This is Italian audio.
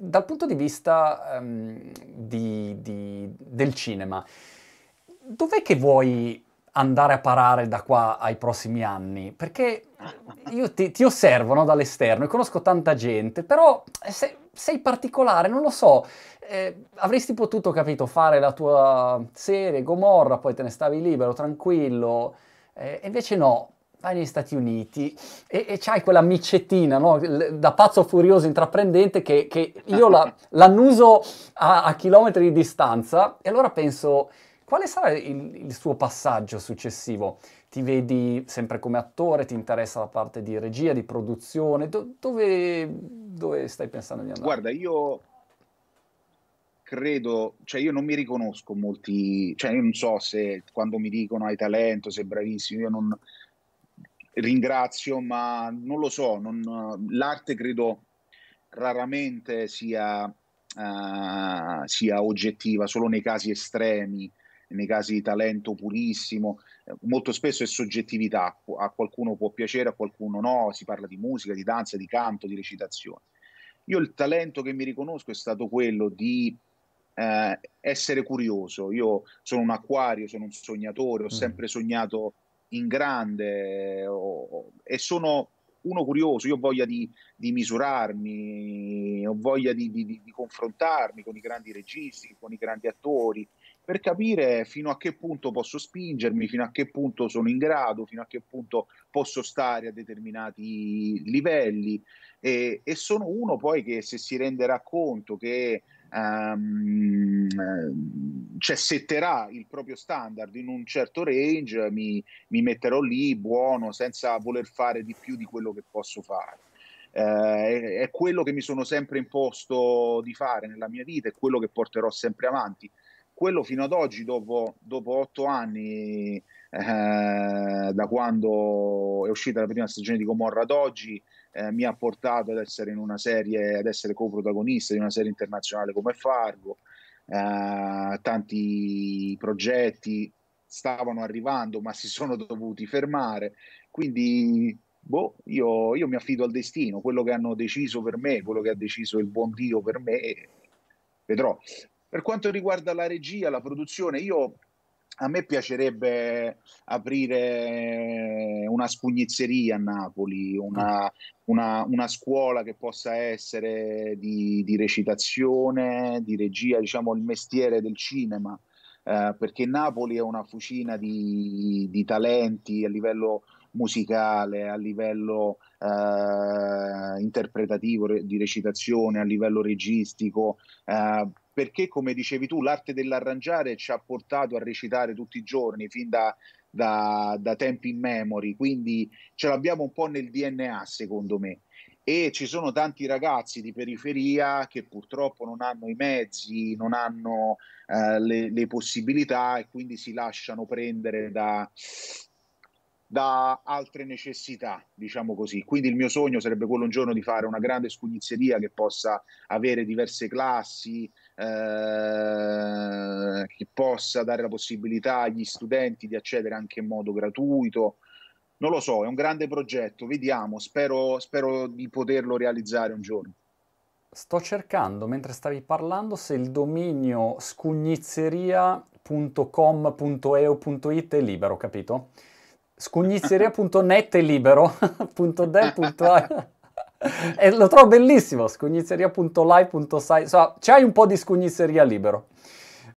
Dal punto di vista um, di, di, del cinema, dov'è che vuoi andare a parare da qua ai prossimi anni? Perché io ti, ti osservo no, dall'esterno e conosco tanta gente, però eh, se, sei particolare, non lo so, eh, avresti potuto, capito, fare la tua serie Gomorra, poi te ne stavi libero, tranquillo, eh, invece no, vai negli Stati Uniti e, e c'hai quella micettina no? da pazzo furioso intraprendente che, che io la, l'annuso a, a, chilometri di distanza e allora penso quale sarà il, il, suo passaggio successivo? Ti vedi sempre come attore, ti interessa la parte di regia, di produzione, Do, dove, dove stai pensando di andare? Guarda, io credo, cioè io non mi riconosco molti, cioè io non so se quando mi dicono hai talento, sei bravissimo, io non, ringrazio, ma non lo so, non, l'arte credo raramente sia, uh, sia, oggettiva, solo nei casi estremi, nei casi di talento purissimo, molto spesso è soggettività, a qualcuno può piacere, a qualcuno no, si parla di musica, di danza, di canto, di recitazione. Io il talento che mi riconosco è stato quello di eh, essere curioso, io sono un acquario, sono un sognatore, ho mm. sempre sognato in grande oh, e sono uno curioso, io ho voglia di, di misurarmi, ho voglia di, di, di, confrontarmi con i grandi registi, con i grandi attori, per capire fino a che punto posso spingermi, fino a che punto sono in grado, fino a che punto posso stare a determinati livelli. E, e sono uno poi che se si renderà conto che um, cioè setterà il proprio standard in un certo range, mi, mi, metterò lì buono senza voler fare di più di quello che posso fare. Eh, è, è quello che mi sono sempre imposto di fare nella mia vita, è quello che porterò sempre avanti quello fino ad oggi, dopo, dopo otto anni eh, da quando è uscita la prima stagione di Comorra ad oggi, eh, mi ha portato ad essere in una serie, ad essere coprotagonista di una serie internazionale come Fargo. Eh, tanti progetti stavano arrivando, ma si sono dovuti fermare. Quindi boh, io, io mi affido al destino, quello che hanno deciso per me, quello che ha deciso il buon Dio per me, vedrò. Per quanto riguarda la regia, la produzione, io a me piacerebbe aprire una spugnizzeria a Napoli, una, una, una scuola che possa essere di, di, recitazione, di regia, diciamo il mestiere del cinema, eh, perché Napoli è una fucina di, di talenti a livello musicale, a livello eh, interpretativo, di recitazione, a livello registico. Eh, perché come dicevi tu l'arte dell'arrangiare ci ha portato a recitare tutti i giorni fin da, da, da tempi in memory, quindi ce l'abbiamo un po' nel DNA secondo me e ci sono tanti ragazzi di periferia che purtroppo non hanno i mezzi, non hanno eh, le, le, possibilità e quindi si lasciano prendere da, da, altre necessità, diciamo così. Quindi il mio sogno sarebbe quello un giorno di fare una grande scugnizzeria che possa avere diverse classi, eh, che possa dare la possibilità agli studenti di accedere anche in modo gratuito. Non lo so, è un grande progetto, vediamo, spero, spero di poterlo realizzare un giorno. Sto cercando, mentre stavi parlando, se il dominio scugnizzeria.com.eu.it è libero, capito? Scugnizzeria.net è libero, .de.a e lo trovo bellissimo, scugnizzeria.live.site, so, c'hai un po' di scugnizzeria libero.